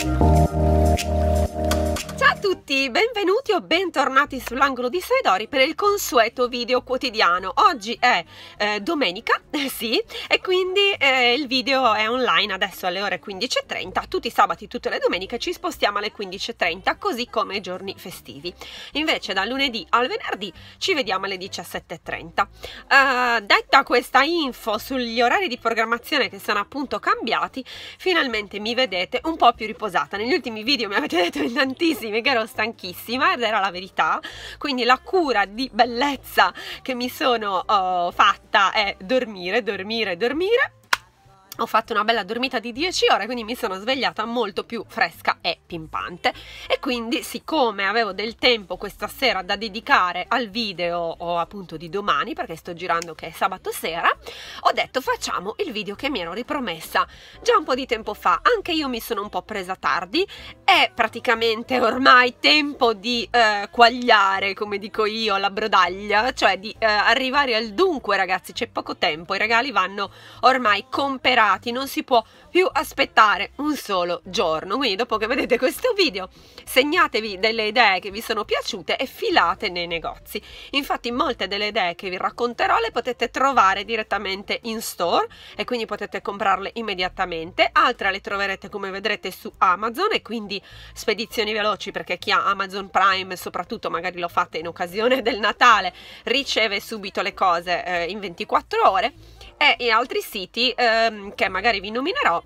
Ciao a tutti, benvenuti tutti o bentornati sull'angolo di Saidori per il consueto video quotidiano. Oggi è eh, domenica, eh, sì, e quindi eh, il video è online adesso alle ore 15.30. Tutti i sabati, tutte le domeniche ci spostiamo alle 15.30, così come i giorni festivi. Invece da lunedì al venerdì ci vediamo alle 17.30. Eh, detta questa info sugli orari di programmazione che sono appunto cambiati, finalmente mi vedete un po' più riposata. Negli ultimi video mi avete detto in tantissimi che ero stanchissima guarda era la verità quindi la cura di bellezza che mi sono uh, fatta è dormire dormire dormire ho fatto una bella dormita di 10 ore, quindi mi sono svegliata molto più fresca e pimpante. E quindi, siccome avevo del tempo questa sera da dedicare al video o appunto di domani, perché sto girando che è sabato sera, ho detto facciamo il video che mi ero ripromessa già un po' di tempo fa. Anche io mi sono un po' presa tardi, è praticamente ormai tempo di eh, quagliare, come dico io, la brodaglia, cioè di eh, arrivare al dunque, ragazzi, c'è poco tempo, i regali vanno ormai comperati preparati, non si può più aspettare un solo giorno. Quindi dopo che vedete questo video segnatevi delle idee che vi sono piaciute e filate nei negozi. Infatti molte delle idee che vi racconterò le potete trovare direttamente in store e quindi potete comprarle immediatamente, altre le troverete come vedrete su Amazon e quindi spedizioni veloci perché chi ha Amazon Prime soprattutto magari lo fate in occasione del Natale riceve subito le cose eh, in 24 ore e in altri siti ehm, che magari vi nominerò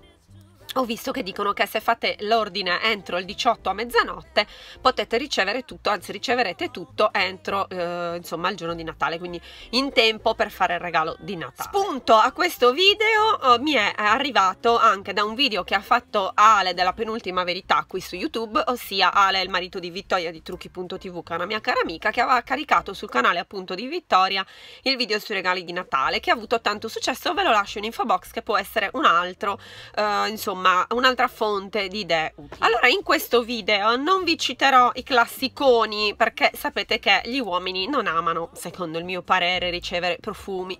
ho visto che dicono che se fate l'ordine entro il 18 a mezzanotte potete ricevere tutto, anzi riceverete tutto entro eh, insomma il giorno di Natale, quindi in tempo per fare il regalo di Natale. Spunto a questo video eh, mi è arrivato anche da un video che ha fatto Ale della penultima verità qui su YouTube, ossia Ale il marito di Vittoria di trucchi.tv, che è una mia cara amica che aveva caricato sul canale appunto di Vittoria il video sui regali di Natale che ha avuto tanto successo, ve lo lascio in info box che può essere un altro eh, insomma insomma un'altra fonte di idee utili. Allora in questo video non vi citerò i classiconi perché sapete che gli uomini non amano, secondo il mio parere, ricevere profumi,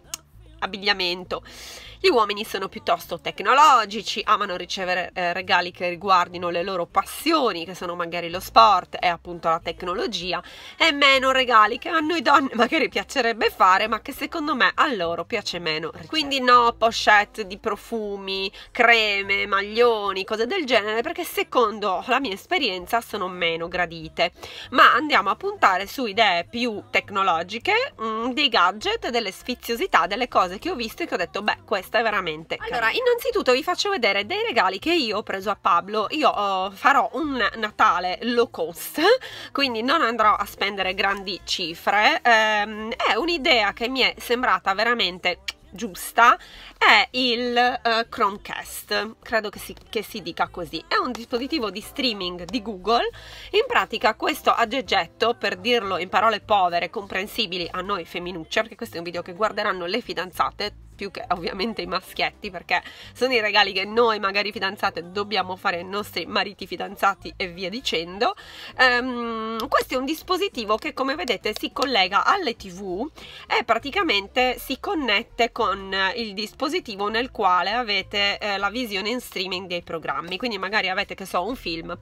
abbigliamento gli uomini sono piuttosto tecnologici, amano ricevere eh, regali che riguardino le loro passioni, che sono magari lo sport e appunto la tecnologia, e meno regali che a noi donne magari piacerebbe fare, ma che secondo me a loro piace meno. Quindi no pochette di profumi, creme, maglioni, cose del genere, perché secondo la mia esperienza sono meno gradite. Ma andiamo a puntare su idee più tecnologiche, mh, mm, dei gadget, delle sfiziosità, delle cose che ho visto e che ho detto, beh, queste questa è veramente allora carina. innanzitutto vi faccio vedere dei regali che io ho preso a Pablo io uh, farò un Natale low cost quindi non andrò a spendere grandi cifre um, è un'idea che mi è sembrata veramente giusta è il uh, Chromecast, credo che si, che si, dica così. È un dispositivo di streaming di Google. In pratica, questo aggeggetto, per dirlo in parole povere comprensibili a noi femminucce, perché questo è un video che guarderanno le fidanzate più che ovviamente i maschietti perché sono i regali che noi magari fidanzate dobbiamo fare ai nostri mariti fidanzati e via dicendo ehm, questo è un dispositivo che come vedete si collega alle tv e praticamente si connette con il dispositivo nel quale avete eh, la visione in streaming dei programmi quindi magari avete che so un film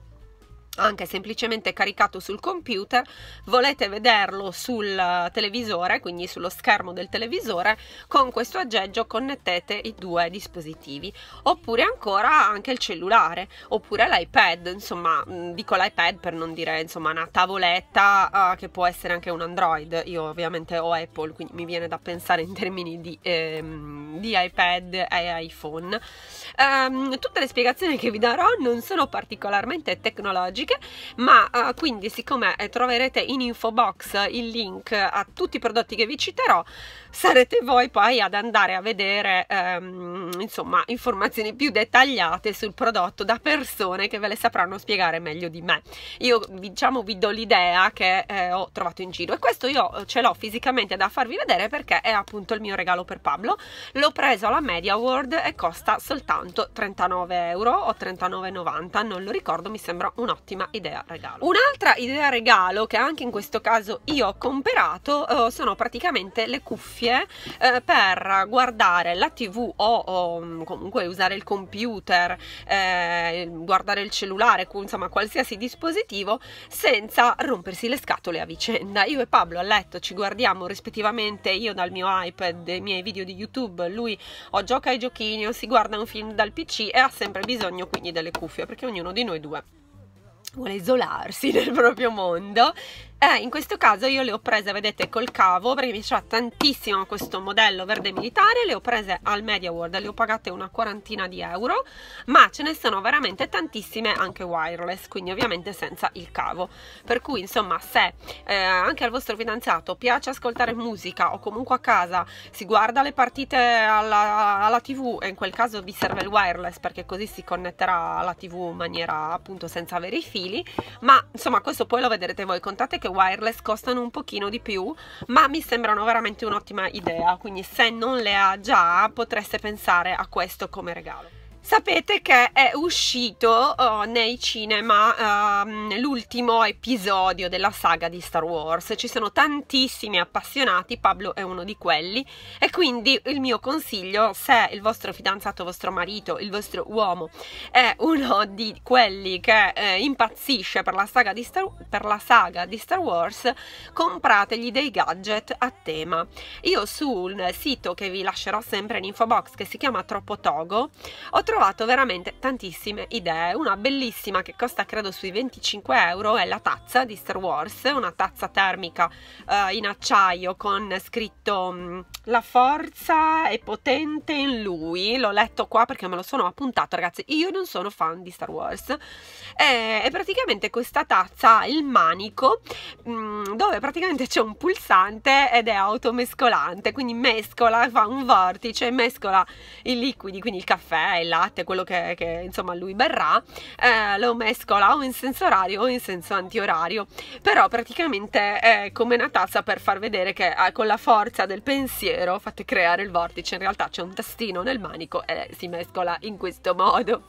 anche semplicemente caricato sul computer, volete vederlo sul eh, televisore, quindi sullo schermo del televisore, con questo aggeggio connettete i due dispositivi, oppure ancora anche il cellulare, oppure l'iPad, insomma, mm, dico l'iPad per non dire, insomma, una tavoletta uh, che può essere anche un Android, io ovviamente ho Apple, quindi mi viene da pensare in termini di, ehm, di iPad e iPhone. Um, tutte le spiegazioni che vi darò non sono particolarmente tecnologiche, magiche ma uh, quindi siccome eh, troverete in info box il link eh, a tutti i prodotti che vi citerò sarete voi poi ad andare a vedere ehm, insomma informazioni più dettagliate sul prodotto da persone che ve le sapranno spiegare meglio di me io diciamo vi do l'idea che eh, ho trovato in giro e questo io ce l'ho fisicamente da farvi vedere perché è appunto il mio regalo per Pablo l'ho preso alla Media World e costa soltanto 39 euro o 39,90 non lo ricordo mi sembra un ottimo un'ottima idea regalo. Un'altra idea regalo che anche in questo caso io ho comprato eh, sono praticamente le cuffie eh, per guardare la tv o, o mm, comunque usare il computer, eh, guardare il cellulare, insomma qualsiasi dispositivo senza rompersi le scatole a vicenda. Io e Pablo a letto ci guardiamo rispettivamente io dal mio iPad i miei video di YouTube, lui o gioca ai giochini o si guarda un film dal PC e ha sempre bisogno quindi delle cuffie perché ognuno di noi due vuole isolarsi nel proprio mondo eh, in questo caso io le ho prese vedete col cavo perché mi piaceva tantissimo questo modello verde militare le ho prese al Media World le ho pagate una quarantina di euro ma ce ne sono veramente tantissime anche wireless quindi ovviamente senza il cavo per cui insomma se eh, anche al vostro fidanzato piace ascoltare musica o comunque a casa si guarda le partite alla, alla tv e in quel caso vi serve il wireless perché così si connetterà alla tv in maniera appunto senza verifica stili ma insomma questo poi lo vedrete voi contate che wireless costano un pochino di più ma mi sembrano veramente un'ottima idea quindi se non le ha già potreste pensare a questo come regalo Sapete che è uscito oh, nei cinema um, l'ultimo episodio della saga di Star Wars, ci sono tantissimi appassionati, Pablo è uno di quelli e quindi il mio consiglio se il vostro fidanzato, vostro marito, il vostro uomo è uno di quelli che eh, impazzisce per la, saga di Star, per la saga di Star Wars, comprategli dei gadget a tema. Io sul sito che vi lascerò sempre in info box che si chiama Troppo Togo ho trovato trovato veramente tantissime idee. Una bellissima che costa credo sui 25 euro è la tazza di Star Wars, una tazza termica eh, in acciaio con scritto mm, la forza è potente in lui. L'ho letto qua perché me lo sono appuntato, ragazzi. Io non sono fan di Star Wars. E, e praticamente questa tazza ha il manico mh, mm, dove praticamente c'è un pulsante ed è automescolante, quindi mescola, fa un vortice, mescola i liquidi, quindi il caffè, il latte latte, quello che, che insomma lui berrà, eh, lo mescola o in senso orario o in senso antiorario, però praticamente eh, è come una tazza per far vedere che eh, con la forza del pensiero fate creare il vortice, in realtà c'è un tastino nel manico e si mescola in questo modo.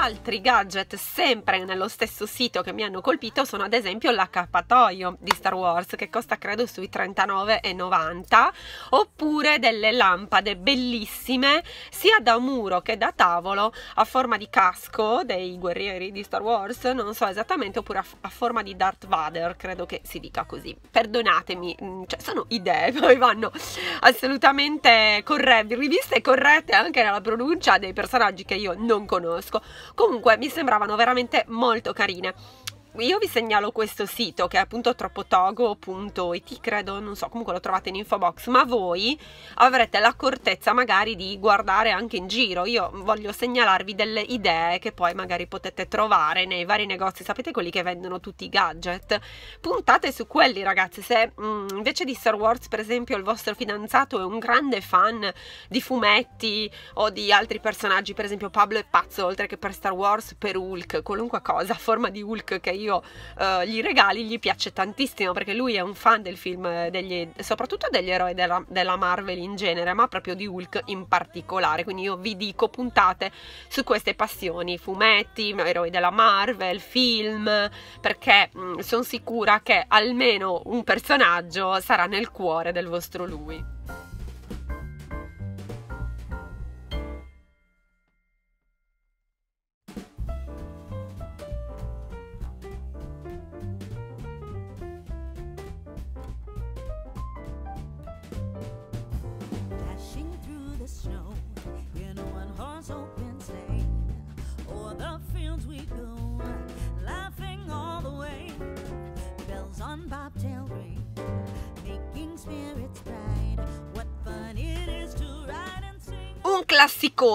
Altri gadget sempre nello stesso sito che mi hanno colpito sono ad esempio l'accappatoio di Star Wars che costa credo sui 39,90 oppure delle lampade bellissime sia da muro che da tavolo a forma di casco dei guerrieri di Star Wars, non so esattamente, oppure a, a forma di Darth Vader, credo che si dica così. Perdonatemi, mm, cioè sono idee, poi vanno assolutamente corrette, riviste corrette anche nella pronuncia dei personaggi che io non conosco comunque mi sembravano veramente molto carine io vi segnalo questo sito che è appunto troppotogo.it, credo, non so, comunque lo trovate in info box, ma voi avrete l'accortezza magari di guardare anche in giro. Io voglio segnalarvi delle idee che poi magari potete trovare nei vari negozi, sapete quelli che vendono tutti i gadget? Puntate su quelli, ragazzi, se mh, mm, invece di Star Wars, per esempio, il vostro fidanzato è un grande fan di fumetti o di altri personaggi, per esempio Pablo è pazzo, oltre che per Star Wars, per Hulk, qualunque cosa, forma di Hulk che io eh, gli regali gli piace tantissimo perché lui è un fan del film, eh, degli, soprattutto degli eroi della, della Marvel in genere, ma proprio di Hulk in particolare. Quindi io vi dico puntate su queste passioni, fumetti, eroi della Marvel, film, perché mm, sono sicura che almeno un personaggio sarà nel cuore del vostro lui.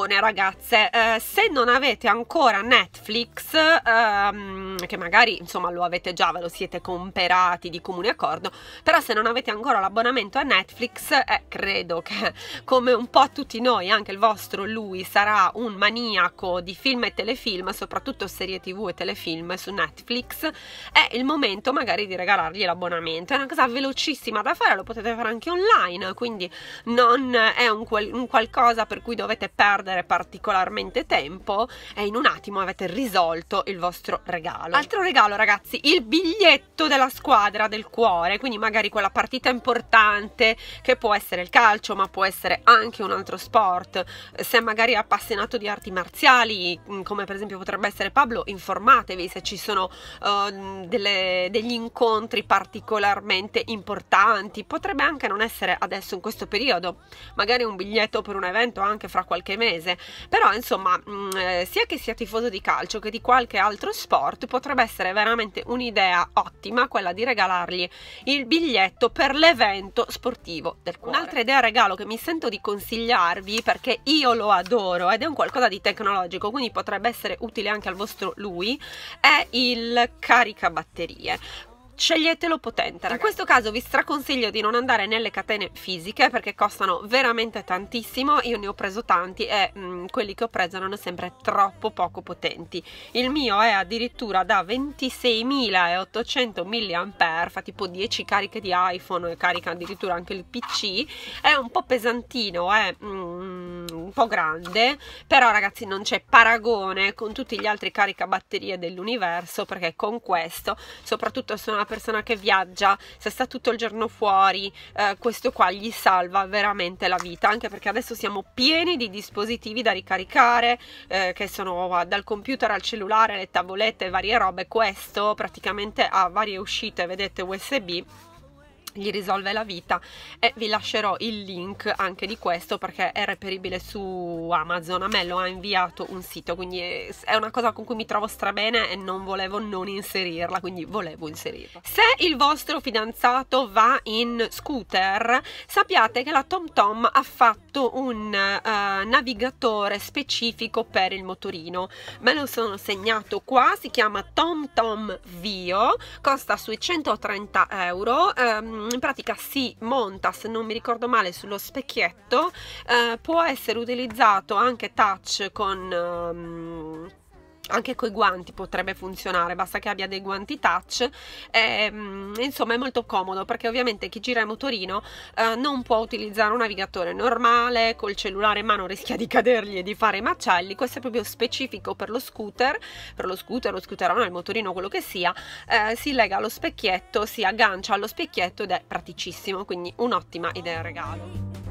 attenzione ragazze, eh, se non avete ancora Netflix, ehm, che magari insomma lo avete già, ve lo siete comperati di comune accordo, però se non avete ancora l'abbonamento a Netflix, eh, credo che come un po' tutti noi, anche il vostro lui sarà un maniaco di film e telefilm, soprattutto serie tv e telefilm su Netflix, è il momento magari di regalargli l'abbonamento. È una cosa velocissima da fare, lo potete fare anche online, quindi non è un, quel, un qualcosa per cui dovete perdere particolarmente tempo e in un attimo avete risolto il vostro regalo regalo. Altro regalo, ragazzi, il biglietto della squadra del cuore, quindi magari quella partita importante che può essere il calcio, ma può essere anche un altro sport. Se magari è appassionato di arti marziali, mm, come per esempio potrebbe essere Pablo, informatevi se ci sono uh, delle, degli incontri particolarmente importanti. Potrebbe anche non essere adesso in questo periodo, magari un biglietto per un evento anche fra qualche mese. Però, insomma, mh, mm, eh, sia che sia tifoso di calcio che di qualche altro sport, potrebbe potrebbe essere veramente un'idea ottima quella di regalargli il biglietto per l'evento sportivo del cuore. Un'altra idea regalo che mi sento di consigliarvi perché io lo adoro ed è un qualcosa di tecnologico, quindi potrebbe essere utile anche al vostro lui, è il caricabatterie sceglietelo potente. In questo caso vi straconsiglio di non andare nelle catene fisiche perché costano veramente tantissimo, io ne ho preso tanti e mh, mm, quelli che ho preso erano sempre troppo poco potenti. Il mio è addirittura da 26.800 mAh, fa tipo 10 cariche di iPhone e carica addirittura anche il PC, è un po' pesantino, è mm, un po' grande, però ragazzi non c'è paragone con tutti gli altri caricabatterie dell'universo perché con questo, soprattutto se una una persona che viaggia, se sta tutto il giorno fuori, eh, questo qua gli salva veramente la vita, anche perché adesso siamo pieni di dispositivi da ricaricare, eh, che sono ah, dal computer al cellulare, le tavolette, varie robe, questo praticamente ha varie uscite, vedete USB gli risolve la vita e vi lascerò il link anche di questo perché è reperibile su Amazon a me lo ha inviato un sito quindi è una cosa con cui mi trovo strabene e non volevo non inserirla quindi volevo inserirla se il vostro fidanzato va in scooter sappiate che la TomTom ha fatto un uh, navigatore specifico per il motorino me lo sono segnato qua si chiama TomTom Vio costa sui 130 euro um, in pratica si monta, se non mi ricordo male, sullo specchietto, eh, può essere utilizzato anche touch con... Um, anche con i guanti potrebbe funzionare basta che abbia dei guanti touch ehm, insomma è molto comodo perché ovviamente chi gira il motorino eh, non può utilizzare un navigatore normale col cellulare in mano rischia di cadergli e di fare i macelli questo è proprio specifico per lo scooter per lo scooter lo scooterone il motorino quello che sia eh, si lega allo specchietto si aggancia allo specchietto ed è praticissimo quindi un'ottima idea regalo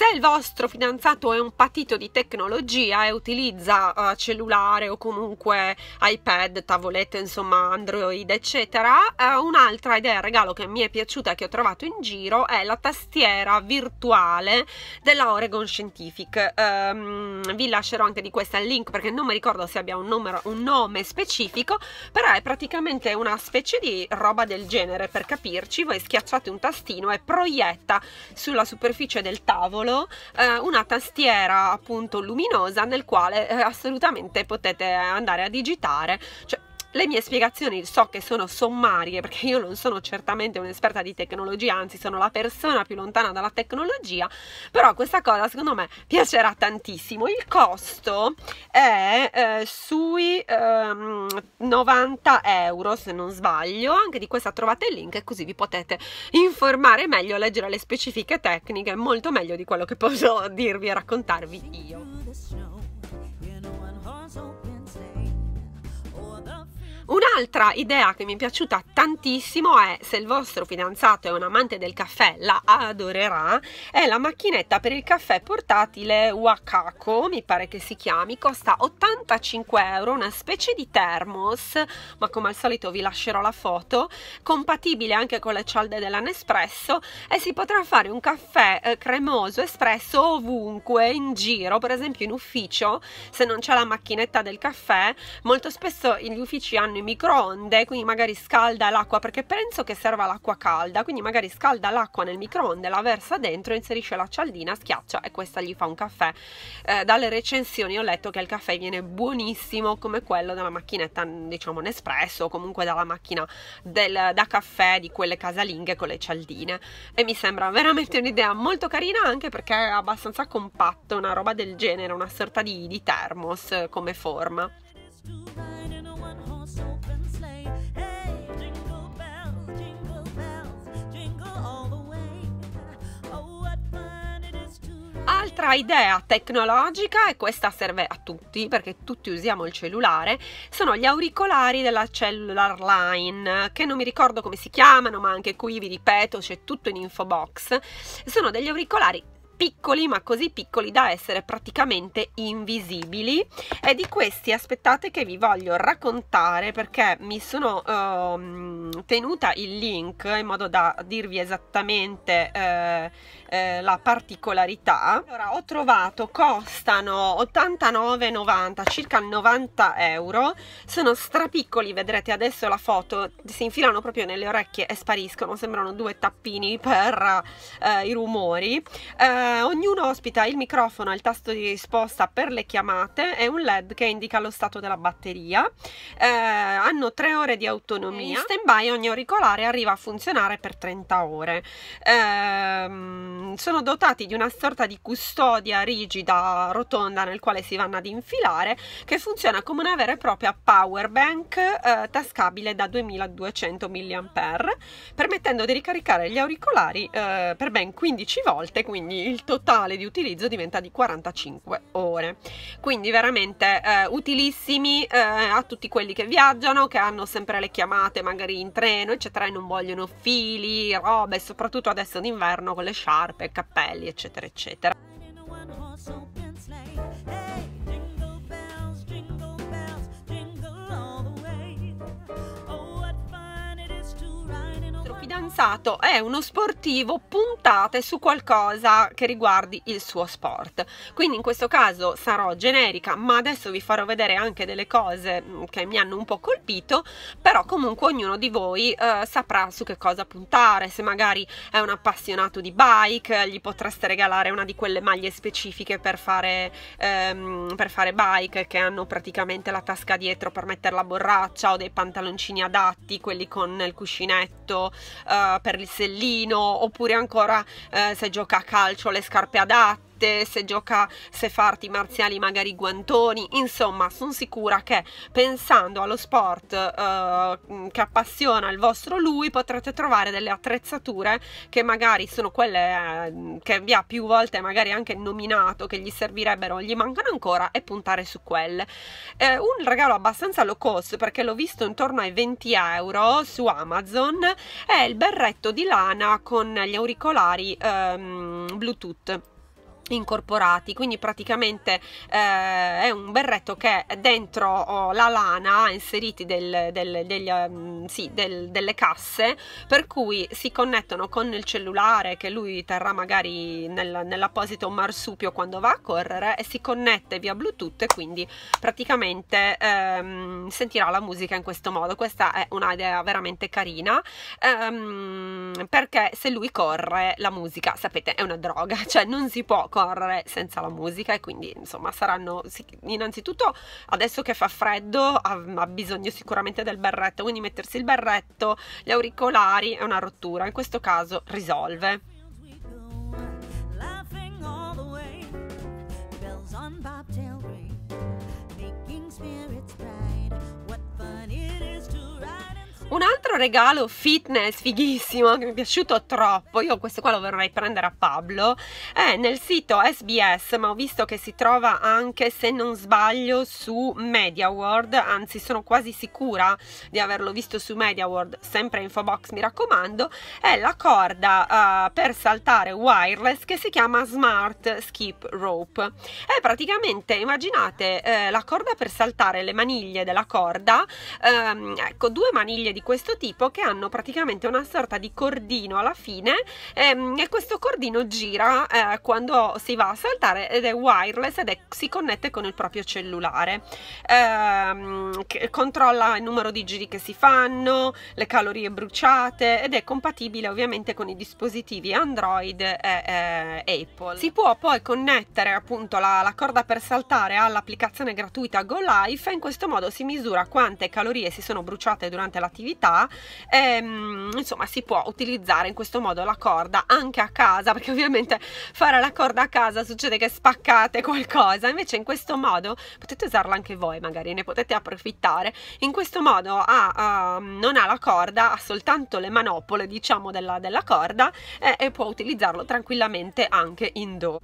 Se il vostro fidanzato è un patito di tecnologia e utilizza uh, cellulare o comunque iPad, tavolette, insomma Android, eccetera, uh, un'altra idea regalo che mi è piaciuta e che ho trovato in giro è la tastiera virtuale della Oregon Scientific. Um, vi lascerò anche di questa il link perché non mi ricordo se abbia un, numero, un nome specifico, però è praticamente una specie di roba del genere, per capirci, voi schiacciate un tastino e proietta sulla superficie del tavolo angolo eh, una tastiera appunto luminosa nel quale eh, assolutamente potete andare a digitare cioè le mie spiegazioni so che sono sommarie perché io non sono certamente un'esperta di tecnologia, anzi sono la persona più lontana dalla tecnologia, però questa cosa secondo me piacerà tantissimo. Il costo è eh, sui ehm, 90 euro se non sbaglio, anche di questa trovate il link così vi potete informare meglio, leggere le specifiche tecniche molto meglio di quello che posso dirvi e raccontarvi io. Un'altra idea che mi è piaciuta tantissimo è se il vostro fidanzato è un amante del caffè, la adorerà, è la macchinetta per il caffè portatile Wakako, mi pare che si chiami, costa 85 euro, una specie di thermos, ma come al solito vi lascerò la foto, compatibile anche con le cialde della e si potrà fare un caffè eh, cremoso espresso ovunque in giro, per esempio in ufficio, se non c'è la macchinetta del caffè, molto spesso gli uffici hanno i microonde, quindi magari scalda l'acqua perché penso che serva l'acqua calda, quindi magari scalda l'acqua nel microonde, la versa dentro, inserisce la cialdina, schiaccia e questa gli fa un caffè. Eh, dalle recensioni ho letto che il caffè viene buonissimo come quello della macchinetta, diciamo Nespresso o comunque dalla macchina del, da caffè di quelle casalinghe con le cialdine e mi sembra veramente un'idea molto carina anche perché è abbastanza compatto, una roba del genere, una sorta di, di termos eh, come forma. Altra idea tecnologica, e questa serve a tutti perché tutti usiamo il cellulare, sono gli auricolari della Cellular Line, che non mi ricordo come si chiamano, ma anche qui vi ripeto c'è tutto in info box. Sono degli auricolari piccoli ma così piccoli da essere praticamente invisibili e di questi aspettate che vi voglio raccontare perché mi sono ehm, tenuta il link in modo da dirvi esattamente eh, eh, la particolarità allora ho trovato costano 89,90 circa 90 euro sono strapiccoli vedrete adesso la foto si infilano proprio nelle orecchie e spariscono sembrano due tappini per eh, i rumori eh, ognuno ospita il microfono il tasto di risposta per le chiamate e un led che indica lo stato della batteria eh, hanno 3 ore di autonomia in stand by ogni auricolare arriva a funzionare per 30 ore ehm Ehm, sono dotati di una sorta di custodia rigida rotonda nel quale si vanno ad infilare che funziona come una vera e propria power bank eh, tascabile da 2200 mAh permettendo di ricaricare gli auricolari eh, per ben 15 volte quindi il totale di utilizzo diventa di 45 ore quindi veramente eh, utilissimi eh, a tutti quelli che viaggiano che hanno sempre le chiamate magari in treno eccetera e non vogliono fili robe soprattutto adesso d'inverno con le sciarpe scarpe, cappelli, eccetera, eccetera. pensato è uno sportivo puntate su qualcosa che riguardi il suo sport quindi in questo caso sarò generica ma adesso vi farò vedere anche delle cose mm, che mi hanno un po' colpito però comunque ognuno di voi eh, saprà su che cosa puntare se magari è un appassionato di bike eh, gli potreste regalare una di quelle maglie specifiche per fare, ehm, per fare bike che hanno praticamente la tasca dietro per mettere la borraccia o dei pantaloncini adatti quelli con il cuscinetto eh, per il sellino oppure ancora eh, se gioca a calcio le scarpe adatte batte, se gioca, se fa arti marziali magari guantoni, insomma sono sicura che pensando allo sport eh, mm, che appassiona il vostro lui potrete trovare delle attrezzature che magari sono quelle eh, che vi ha più volte magari anche nominato, che gli servirebbero, gli mancano ancora e puntare su quelle. Eh, un regalo abbastanza low cost perché l'ho visto intorno ai 20 euro su Amazon è il berretto di lana con gli auricolari ehm, Bluetooth incorporati quindi praticamente eh, è un berretto che dentro oh, la lana ha inseriti del, del, degli, um, sì, del, delle casse per cui si connettono con il cellulare che lui terrà magari nel, nell'apposito marsupio quando va a correre e si connette via bluetooth e quindi praticamente ehm, sentirà la musica in questo modo questa è un'idea veramente carina ehm, perché se lui corre la musica sapete è una droga cioè non si può correre senza la musica e quindi insomma saranno innanzitutto adesso che fa freddo ha, bisogno sicuramente del berretto quindi mettersi il berretto gli auricolari è una rottura in questo caso risolve Un altro regalo fitness fighissimo che mi è piaciuto troppo, io questo qua lo vorrei prendere a Pablo, è nel sito SBS, ma ho visto che si trova anche, se non sbaglio, su Media World, anzi sono quasi sicura di averlo visto su Media World, sempre info box mi raccomando, è la corda uh, per saltare wireless che si chiama Smart Skip Rope. È praticamente, immaginate, eh, la corda per saltare le maniglie della corda, ehm, ecco, due maniglie di di questo tipo che hanno praticamente una sorta di cordino alla fine ehm, e questo cordino gira eh, quando si va a saltare ed è wireless ed è, si connette con il proprio cellulare. Ehm, controlla il numero di giri che si fanno, le calorie bruciate ed è compatibile ovviamente con i dispositivi Android e, e Apple. Si può poi connettere appunto la, la corda per saltare all'applicazione gratuita GoLife e in questo modo si misura quante calorie si sono bruciate durante l'attività attività ehm, insomma si può utilizzare in questo modo la corda anche a casa perché ovviamente fare la corda a casa succede che spaccate qualcosa invece in questo modo potete usarla anche voi magari ne potete approfittare in questo modo ha, uh, non ha la corda ha soltanto le manopole diciamo della, della corda eh, e può utilizzarlo tranquillamente anche in do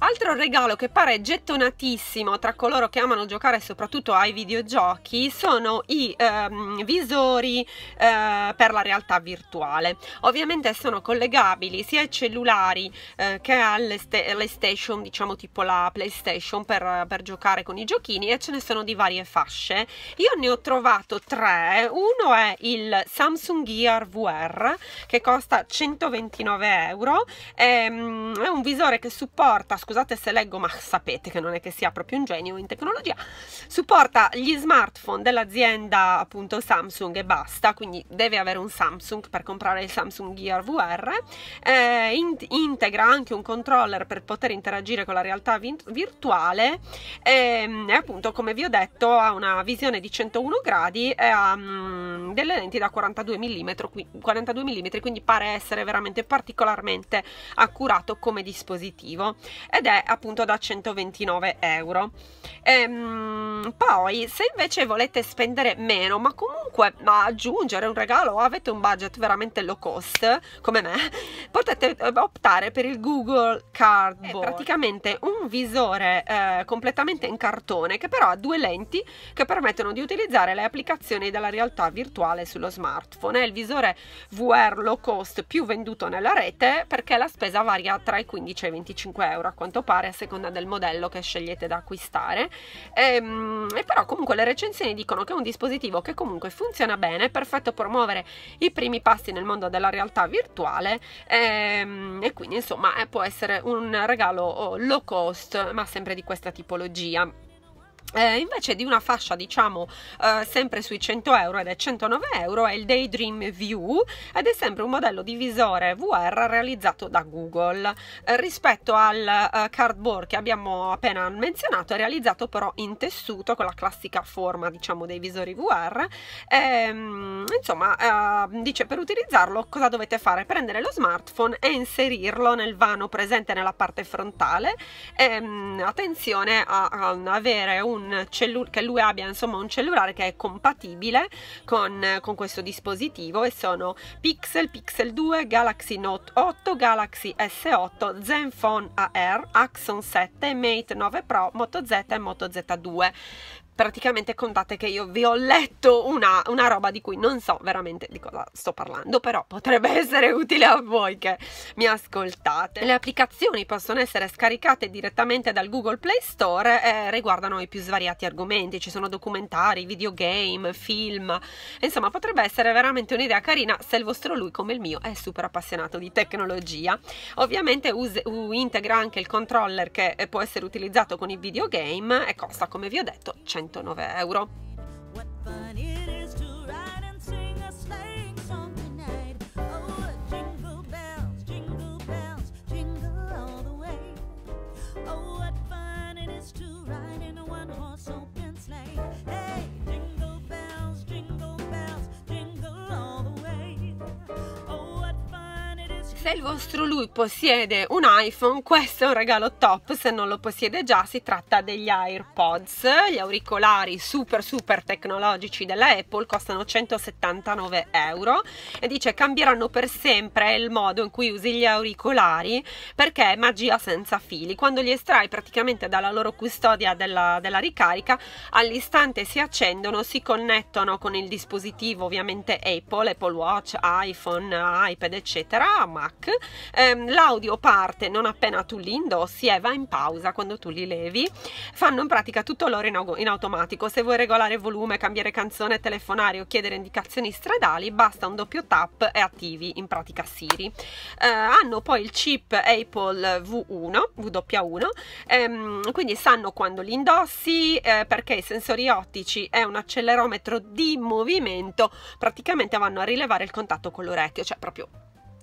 Altro regalo che pare gettonatissimo tra coloro che amano giocare soprattutto ai videogiochi sono i ehm, visori eh, per la realtà virtuale. Ovviamente sono collegabili sia ai cellulari eh, che alle, alle, station, diciamo tipo la PlayStation per, per giocare con i giochini e ce ne sono di varie fasce. Io ne ho trovato tre, uno è il Samsung Gear VR che costa 129 euro, è, ehm, è un visore che supporta scusate se leggo, ma sapete che non è che sia proprio un genio in tecnologia, supporta gli smartphone dell'azienda appunto Samsung e basta, quindi deve avere un Samsung per comprare il Samsung Gear VR, eh, in integra anche un controller per poter interagire con la realtà virtuale e, ehm, e, appunto come vi ho detto ha una visione di 101 gradi e ha mm, delle lenti da 42 mm, 42 mm quindi pare essere veramente particolarmente accurato come dispositivo ed è appunto da 129 euro. Ehm, poi se invece volete spendere meno ma comunque ma aggiungere un regalo o avete un budget veramente low cost come me potete eh, optare per il Google Cardboard. È praticamente un visore eh, completamente in cartone che però ha due lenti che permettono di utilizzare le applicazioni della realtà virtuale sullo smartphone. È il visore VR low cost più venduto nella rete perché la spesa varia tra i 15 e i 25 euro a quanto pare a seconda del modello che scegliete da acquistare e, ehm, e però comunque le recensioni dicono che è un dispositivo che comunque funziona bene perfetto per muovere i primi passi nel mondo della realtà virtuale e, ehm, e quindi insomma eh, può essere un regalo oh, low cost ma sempre di questa tipologia eh, invece di una fascia diciamo eh, sempre sui 100 euro ed è 109 euro è il Daydream View ed è sempre un modello di visore VR realizzato da Google eh, rispetto al eh, cardboard che abbiamo appena menzionato è realizzato però in tessuto con la classica forma diciamo dei visori VR ehm, insomma eh, dice per utilizzarlo cosa dovete fare prendere lo smartphone e inserirlo nel vano presente nella parte frontale ehm, attenzione a, a avere un un cellulare che lui abbia insomma un cellulare che è compatibile con, con questo dispositivo e sono Pixel, Pixel 2, Galaxy Note 8, Galaxy S8, Zenfone AR, Axon 7, Mate 9 Pro, Moto Z e Moto Z2 praticamente contate che io vi ho letto una, una, roba di cui non so veramente di cosa sto parlando, però potrebbe essere utile a voi che mi ascoltate. Le applicazioni possono essere scaricate direttamente dal Google Play Store e riguardano i più svariati argomenti, ci sono documentari, videogame, film, insomma potrebbe essere veramente un'idea carina se il vostro lui come il mio è super appassionato di tecnologia. Ovviamente use, uh, integra anche il controller che eh, può essere utilizzato con i videogame e costa come vi ho detto 100 109 euro. se il vostro lui possiede un iPhone, questo è un regalo top, se non lo possiede già si tratta degli AirPods, gli auricolari super super tecnologici della Apple, costano 179 euro e dice cambieranno per sempre il modo in cui usi gli auricolari perché è magia senza fili, quando li estrai praticamente dalla loro custodia della, della ricarica all'istante si accendono, si connettono con il dispositivo ovviamente Apple, Apple Watch, iPhone, iPad eccetera, Mac tac, ehm, l'audio parte non appena tu li indossi e va in pausa quando tu li levi, fanno in pratica tutto loro in, in automatico, se vuoi regolare volume, cambiare canzone, telefonare o chiedere indicazioni stradali basta un doppio tap e attivi in pratica Siri. Eh, hanno poi il chip Apple V1, W1, ehm, quindi sanno quando li indossi eh, perché i sensori ottici e un accelerometro di movimento praticamente vanno a rilevare il contatto con l'orecchio, cioè proprio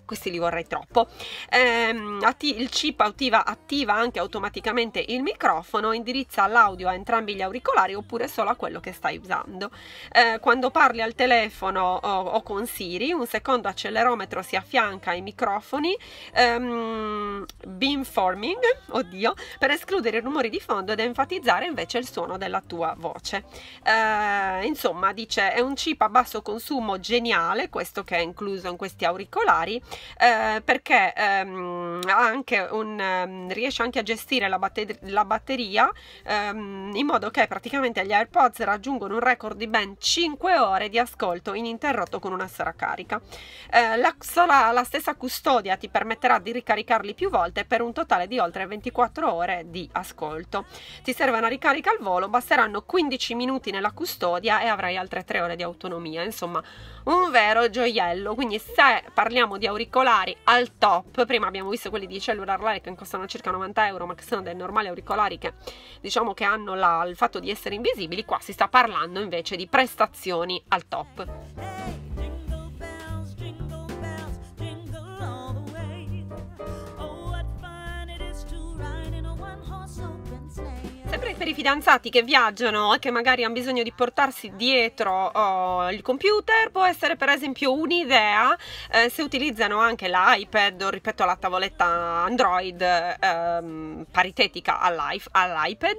questi li vorrei troppo. Ehm, il chip Autiva attiva anche automaticamente il microfono, indirizza l'audio a entrambi gli auricolari oppure solo a quello che stai usando. Ehm, quando parli al telefono o, o, con Siri, un secondo accelerometro si affianca ai microfoni, ehm, beamforming, oddio, per escludere i rumori di fondo ed enfatizzare invece il suono della tua voce. Ehm, insomma, dice è un chip a basso consumo geniale, questo che è incluso in questi auricolari eh, perché ehm, anche un, ehm, riesce anche a gestire la, batter la batteria ehm, in modo che praticamente gli AirPods raggiungono un record di ben 5 ore di ascolto ininterrotto con una sera carica. Eh, la, sola, la stessa custodia ti permetterà di ricaricarli più volte per un totale di oltre 24 ore di ascolto. Ti serve una ricarica al volo, basteranno 15 minuti nella custodia e avrai altre 3 ore di autonomia, insomma un vero gioiello. Quindi se parliamo di auricolari auricolari al top, prima abbiamo visto quelli di Cellular Light che costano circa 90 euro ma che sono dei normali auricolari che diciamo che hanno la, il fatto di essere invisibili, qua si sta parlando invece di prestazioni al top. per i fidanzati che viaggiano e che magari hanno bisogno di portarsi dietro oh, il computer può essere per esempio un'idea eh, se utilizzano anche l'iPad o ripeto la tavoletta Android ehm, paritetica all'iPad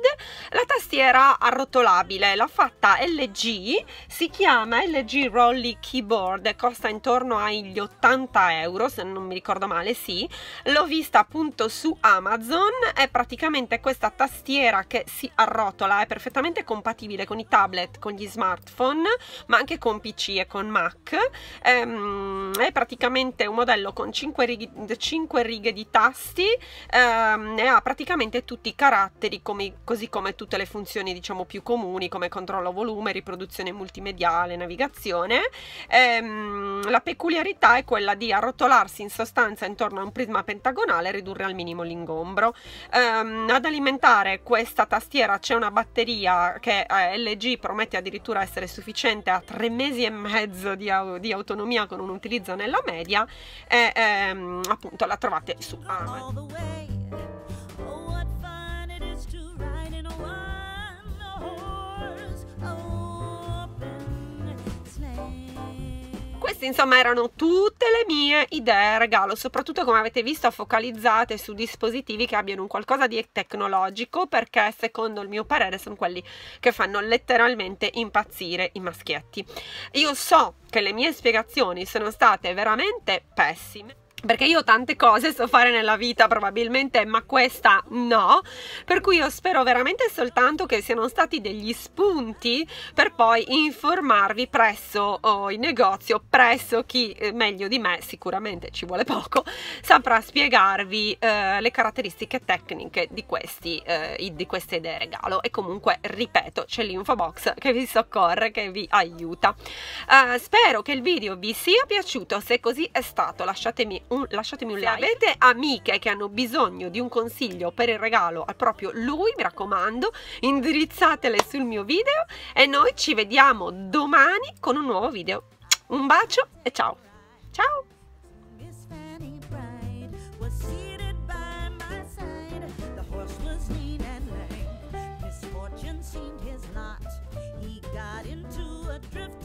la tastiera arrotolabile l'ha fatta LG si chiama LG Rolly Keyboard costa intorno agli 80 euro se non mi ricordo male sì l'ho vista appunto su Amazon è praticamente questa tastiera che si si arrotola, è perfettamente compatibile con i tablet, con gli smartphone, ma anche con PC e con Mac. Ehm, è praticamente un modello con 5 righe, 5 righe di tasti ehm, e ha praticamente tutti i caratteri, come, così come tutte le funzioni diciamo più comuni come controllo volume, riproduzione multimediale, navigazione. Ehm, la peculiarità è quella di arrotolarsi in sostanza intorno a un prisma pentagonale e ridurre al minimo l'ingombro. Ehm, ad alimentare questa tastiera tastiera c'è una batteria che eh, LG promette addirittura essere sufficiente a tre mesi e mezzo di, di autonomia con un utilizzo nella media e ehm, appunto la trovate su Amazon. queste insomma erano tutte le mie idee regalo, soprattutto come avete visto focalizzate su dispositivi che abbiano un qualcosa di tecnologico perché secondo il mio parere sono quelli che fanno letteralmente impazzire i maschietti. Io so che le mie spiegazioni sono state veramente pessime perché io tante cose so fare nella vita probabilmente ma questa no per cui io spero veramente soltanto che siano stati degli spunti per poi informarvi presso oh, il negozio presso chi eh, meglio di me sicuramente ci vuole poco saprà spiegarvi eh, le caratteristiche tecniche di, questi, eh, di queste idee regalo e comunque ripeto c'è l'info box che vi soccorre che vi aiuta eh, spero che il video vi sia piaciuto se così è stato lasciatemi un un, lasciatemi un Se like. Se avete amiche che hanno bisogno di un consiglio per il regalo al proprio lui, mi raccomando, indirizzatele sul mio video e noi ci vediamo domani con un nuovo video. Un bacio e ciao! Ciao! got into a drift.